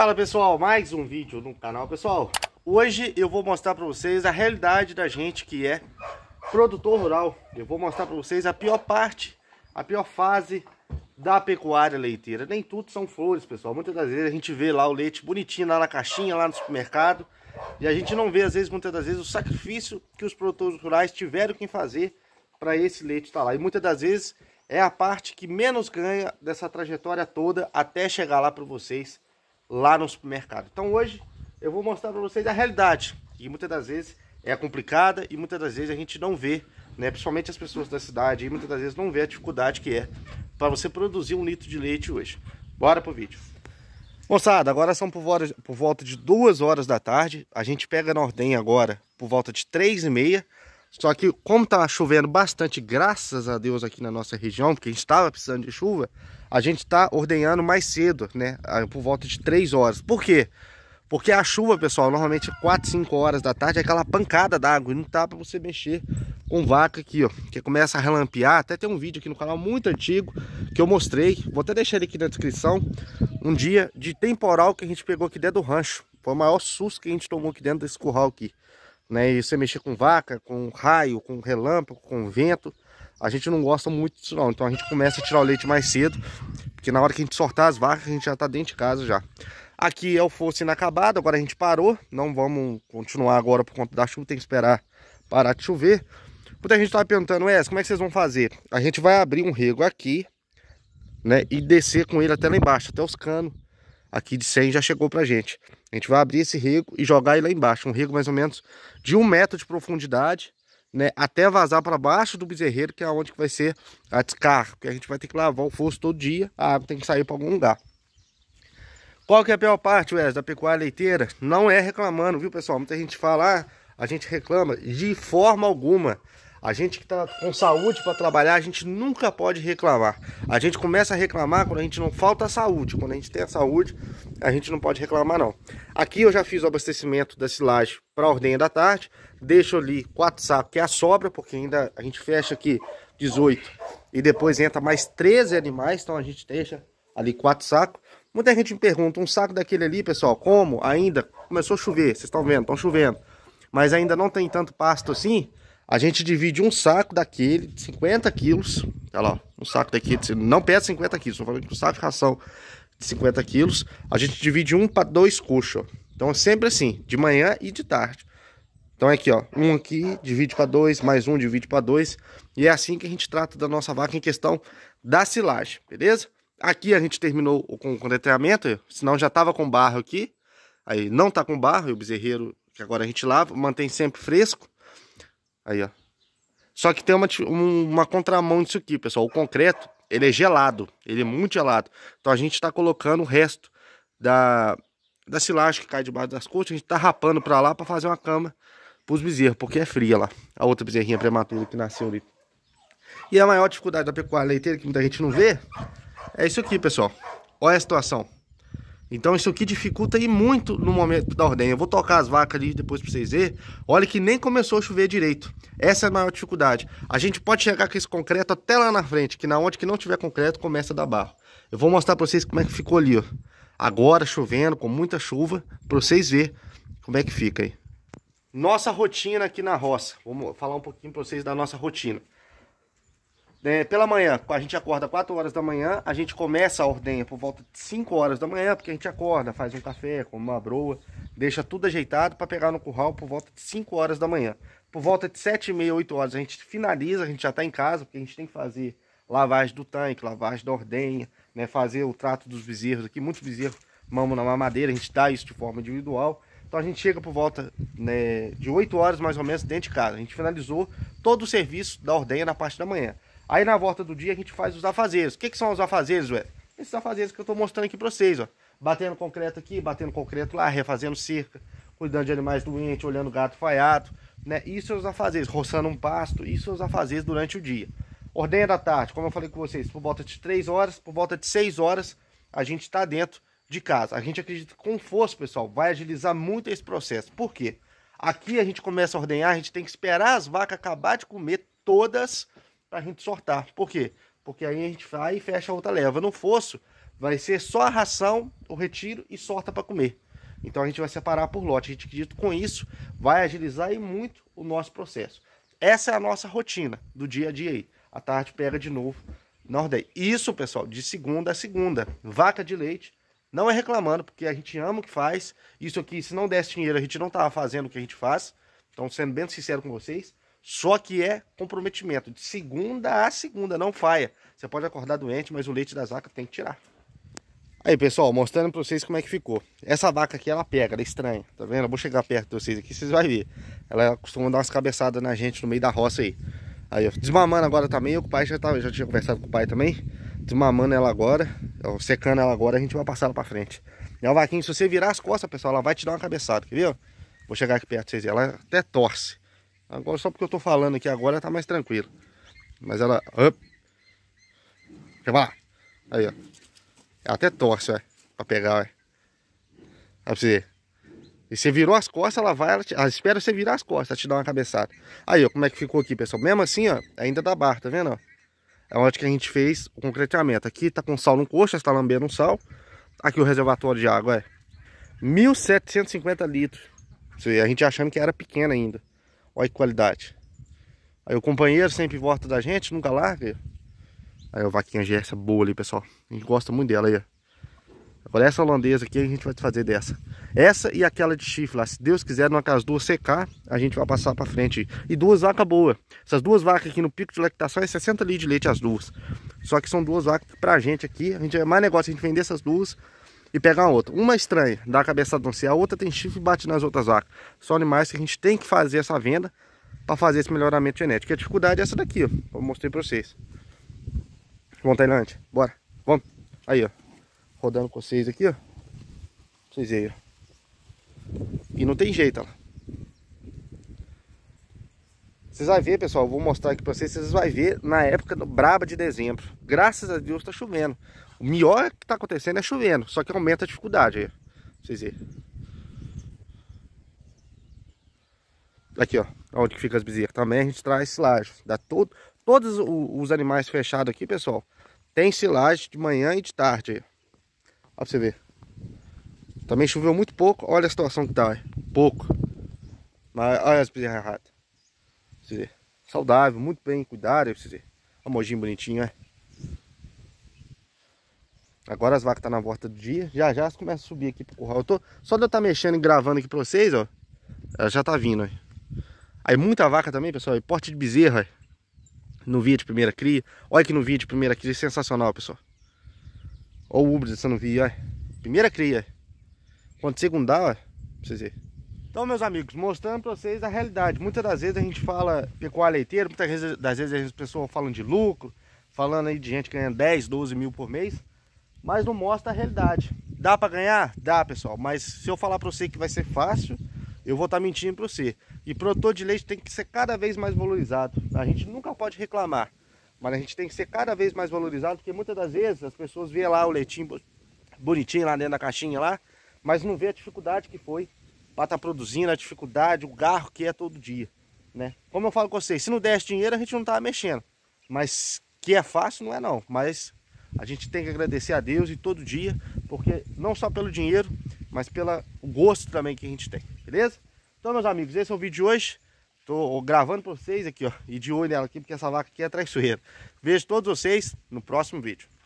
Fala pessoal, mais um vídeo no canal Pessoal, hoje eu vou mostrar para vocês a realidade da gente que é produtor rural Eu vou mostrar para vocês a pior parte, a pior fase da pecuária leiteira Nem tudo são flores pessoal, muitas das vezes a gente vê lá o leite bonitinho lá na caixinha, lá no supermercado E a gente não vê às vezes, muitas das vezes, o sacrifício que os produtores rurais tiveram que fazer para esse leite estar tá lá E muitas das vezes é a parte que menos ganha dessa trajetória toda até chegar lá para vocês lá no supermercado. Então hoje eu vou mostrar para vocês a realidade, que muitas das vezes é complicada e muitas das vezes a gente não vê, né, principalmente as pessoas da cidade, e muitas das vezes não vê a dificuldade que é para você produzir um litro de leite hoje. Bora pro vídeo. Moçada, agora são por, por volta de duas horas da tarde. A gente pega na ordem agora por volta de três e meia. Só que como tá chovendo bastante, graças a Deus, aqui na nossa região, porque a gente estava precisando de chuva, a gente tá ordenhando mais cedo, né? Ah, por volta de 3 horas. Por quê? Porque a chuva, pessoal, normalmente 4, 5 horas da tarde é aquela pancada d'água. Não tá para você mexer com vaca aqui, ó. Que começa a relampear. Até tem um vídeo aqui no canal muito antigo que eu mostrei. Vou até deixar ele aqui na descrição. Um dia de temporal que a gente pegou aqui dentro do rancho. Foi o maior susto que a gente tomou aqui dentro desse curral aqui né? E você mexer com vaca, com raio, com relâmpago, com vento, a gente não gosta muito disso não. Então a gente começa a tirar o leite mais cedo, porque na hora que a gente sortar as vacas, a gente já tá dentro de casa já. Aqui é o fosso inacabado, agora a gente parou, não vamos continuar agora por conta da chuva, tem que esperar parar de chover. Muita gente tava perguntando, Wes, como é que vocês vão fazer? A gente vai abrir um rego aqui, né, e descer com ele até lá embaixo, até os canos, aqui de 100 já chegou para gente. A gente vai abrir esse rego e jogar ele lá embaixo. Um rego mais ou menos de um metro de profundidade, né? Até vazar para baixo do bezerreiro, que é onde que vai ser a descarga. Porque a gente vai ter que lavar o fosso todo dia. A água tem que sair para algum lugar. Qual que é a pior parte, Wes, da pecuária leiteira? Não é reclamando, viu, pessoal? Muita gente fala, ah, a gente reclama de forma alguma. A gente que está com saúde para trabalhar, a gente nunca pode reclamar. A gente começa a reclamar quando a gente não falta saúde. Quando a gente tem a saúde, a gente não pode reclamar não. Aqui eu já fiz o abastecimento da silagem para a ordenha da tarde. Deixo ali quatro sacos, que é a sobra, porque ainda a gente fecha aqui 18. E depois entra mais 13 animais, então a gente deixa ali quatro sacos. Muita gente me pergunta, um saco daquele ali, pessoal, como ainda começou a chover, vocês estão vendo, estão chovendo, mas ainda não tem tanto pasto assim, a gente divide um saco daquele de 50 quilos. Olha lá, um saco daqui de, não pesa 50 quilos, estou falando que um saco de ração de 50 quilos. A gente divide um para dois coxos. Então é sempre assim, de manhã e de tarde. Então é aqui, ó, um aqui divide para dois, mais um divide para dois, e é assim que a gente trata da nossa vaca em questão da silagem, beleza? Aqui a gente terminou com o letreamento, senão já tava com barro aqui. Aí não tá com barro, e o bezerreiro que agora a gente lava, mantém sempre fresco. Aí, ó. Só que tem uma, uma contramão disso aqui, pessoal. O concreto, ele é gelado. Ele é muito gelado. Então a gente está colocando o resto da, da silagem que cai debaixo das coxas. A gente está rapando para lá para fazer uma cama para os bezerros, porque é fria lá. A outra bezerrinha prematura que nasceu ali. E a maior dificuldade da pecuária leiteira, que muita gente não vê, é isso aqui, pessoal. Olha a situação. Então isso aqui dificulta e muito no momento da ordenha. Eu vou tocar as vacas ali depois para vocês verem. Olha que nem começou a chover direito. Essa é a maior dificuldade. A gente pode chegar com esse concreto até lá na frente, que na onde que não tiver concreto começa a dar barro. Eu vou mostrar para vocês como é que ficou ali, ó. Agora chovendo, com muita chuva, para vocês verem como é que fica aí. Nossa rotina aqui na roça. Vamos falar um pouquinho para vocês da nossa rotina. É, pela manhã, a gente acorda 4 horas da manhã, a gente começa a ordenha por volta de 5 horas da manhã, porque a gente acorda, faz um café, come uma broa, deixa tudo ajeitado para pegar no curral por volta de 5 horas da manhã. Por volta de 7 e meia, 8 horas, a gente finaliza, a gente já está em casa, porque a gente tem que fazer lavagem do tanque, lavagem da ordenha, né, fazer o trato dos bezerros aqui. Muitos bezerros mamam na mamadeira, a gente dá isso de forma individual. Então a gente chega por volta né, de 8 horas mais ou menos dentro de casa. A gente finalizou todo o serviço da ordenha na parte da manhã. Aí na volta do dia a gente faz os afazeres. O que, que são os afazeres, ué? Esses afazeres que eu estou mostrando aqui para vocês, ó. Batendo concreto aqui, batendo concreto lá, refazendo cerca, cuidando de animais doentes, olhando gato falhado, né? Isso é os afazeres, roçando um pasto, isso é os afazeres durante o dia. Ordenha da tarde, como eu falei com vocês, por volta de 3 horas, por volta de 6 horas, a gente está dentro de casa. A gente acredita que com força, pessoal, vai agilizar muito esse processo. Por quê? Aqui a gente começa a ordenhar, a gente tem que esperar as vacas acabar de comer todas para a gente sortar. Por quê? Porque aí a gente vai e fecha a outra leva. No fosso, vai ser só a ração, o retiro e sorta para comer. Então a gente vai separar por lote. A gente acredita com isso vai agilizar e muito o nosso processo. Essa é a nossa rotina do dia a dia aí. A tarde pega de novo Nordeste. Isso, pessoal, de segunda a segunda. Vaca de leite, não é reclamando, porque a gente ama o que faz. Isso aqui, se não desse dinheiro, a gente não tava fazendo o que a gente faz. Então, sendo bem sincero com vocês, só que é comprometimento. De segunda a segunda, não faia. Você pode acordar doente, mas o leite das vacas tem que tirar. Aí, pessoal, mostrando pra vocês como é que ficou. Essa vaca aqui, ela pega, ela é estranha, tá vendo? Eu vou chegar perto de vocês aqui, vocês vão ver. Ela costuma dar umas cabeçadas na gente no meio da roça aí. Aí, ó, desmamando agora também, eu, o pai já, tava, tá, já tinha conversado com o pai também. Desmamando ela agora, ó, secando ela agora, a gente vai passar ela pra frente. E a vaquinha, se você virar as costas, pessoal, ela vai te dar uma cabeçada, quer ver? Vou chegar aqui perto de vocês, ela até torce. Agora só porque eu tô falando aqui agora tá mais tranquilo. Mas ela... Up. Quer lá. Aí, ó. Ela até torce, ó. Pra pegar, ó. pra você ver. E você virou as costas, ela vai, ela, te, ela espera você virar as costas, te dar uma cabeçada. Aí, ó, como é que ficou aqui, pessoal. Mesmo assim, ó, é ainda dá barra, tá vendo, ó? É onde que a gente fez o concreteamento. Aqui tá com sal no coxo, está lambendo um sal. Aqui o reservatório de água, é 1.750 litros. A gente achando que era pequeno ainda. Olha que qualidade. Aí o companheiro sempre volta da gente, nunca larga. Aí a vaquinha Gersa é boa ali, pessoal. A gente gosta muito dela aí, Agora essa holandesa aqui a gente vai fazer dessa. Essa e aquela de chifre lá. Se Deus quiser, numa casa duas secar, a gente vai passar pra frente. E duas vacas boas. Essas duas vacas aqui no pico de lactação é 60 litros de leite as duas. Só que são duas vacas para pra gente aqui, a gente é mais negócio a gente vender essas duas e pegar uma outra. Uma é estranha, dá a cabeça não sei, a outra tem chifre e bate nas outras vacas. São animais que a gente tem que fazer essa venda para fazer esse melhoramento genético. E a dificuldade é essa daqui, ó, eu mostrei para vocês. Vamos, Tailândia, bora, vamos. Aí, ó, rodando com vocês aqui, ó. Vocês veem. ó. E não tem jeito, ó. Vocês vão ver, pessoal, vou mostrar aqui para vocês, vocês vão ver na época do braba de dezembro. Graças a Deus tá chovendo. O melhor que tá acontecendo é chovendo, só que aumenta a dificuldade aí. Pra vocês verem. Aqui, ó. Onde que fica as bezerras. Também a gente traz silagem. Dá todo, todos os animais fechados aqui, pessoal. Tem silagem de manhã e de tarde aí. pra você ver. Também choveu muito pouco. Olha a situação que tá aí. Pouco. Mas olha as bezerras erradas. Pra vocês verem. Saudável, muito bem cuidado, pra vocês verem. mojinha bonitinho, ó. Agora as vacas estão tá na volta do dia. Já já elas começam a subir aqui pro curral. Eu tô, só de eu estar tá mexendo e gravando aqui para vocês, ó. Ela já tá vindo, ó. Aí muita vaca também, pessoal. E porte de bezerra, ó. No vídeo de primeira cria. Olha aqui no vídeo de primeira cria. Sensacional, pessoal. Olha o Ubris, você não viu, ó. Primeira cria. Quando segundar, ó. Pra vocês verem. Então, meus amigos, mostrando para vocês a realidade. Muitas das vezes a gente fala pecuária leiteira, muitas das vezes as pessoas falam de lucro, falando aí de gente ganhando 10, 12 mil por mês mas não mostra a realidade. Dá para ganhar? Dá, pessoal. Mas se eu falar para você que vai ser fácil, eu vou estar tá mentindo para você. E produtor de leite tem que ser cada vez mais valorizado. A gente nunca pode reclamar, mas a gente tem que ser cada vez mais valorizado, porque muitas das vezes as pessoas vê lá o leitinho bonitinho lá dentro da caixinha lá, mas não vê a dificuldade que foi para estar tá produzindo, a dificuldade, o garro que é todo dia, né? Como eu falo com vocês, se não desse dinheiro a gente não tava mexendo, mas que é fácil não é não, mas a gente tem que agradecer a Deus e todo dia, porque não só pelo dinheiro, mas pelo gosto também que a gente tem, beleza? Então, meus amigos, esse é o vídeo de hoje. Tô gravando pra vocês aqui, ó, e de olho nela aqui, porque essa vaca aqui é traiçoeira. Vejo todos vocês no próximo vídeo.